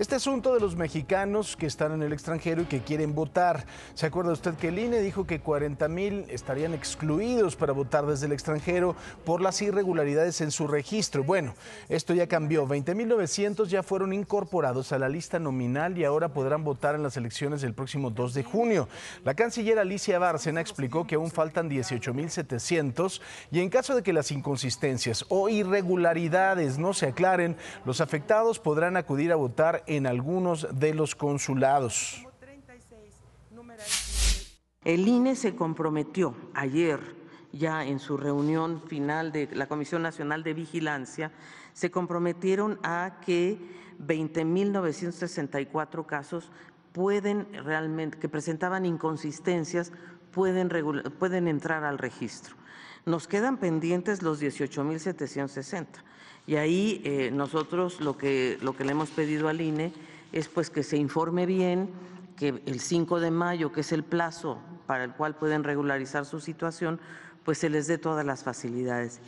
este asunto de los mexicanos que están en el extranjero y que quieren votar. ¿Se acuerda usted que el INE dijo que 40 mil estarían excluidos para votar desde el extranjero por las irregularidades en su registro? Bueno, esto ya cambió. 20 900 ya fueron incorporados a la lista nominal y ahora podrán votar en las elecciones del próximo 2 de junio. La canciller Alicia Bárcena explicó que aún faltan 18.700 y en caso de que las inconsistencias o irregularidades no se aclaren, los afectados podrán acudir a votar en algunos de los consulados. El INE se comprometió ayer, ya en su reunión final de la Comisión Nacional de Vigilancia, se comprometieron a que 20.964 casos pueden realmente, que presentaban inconsistencias, pueden, pueden entrar al registro. Nos quedan pendientes los 18.760 y ahí eh, nosotros lo que, lo que le hemos pedido al INE es pues que se informe bien que el 5 de mayo, que es el plazo para el cual pueden regularizar su situación, pues se les dé todas las facilidades.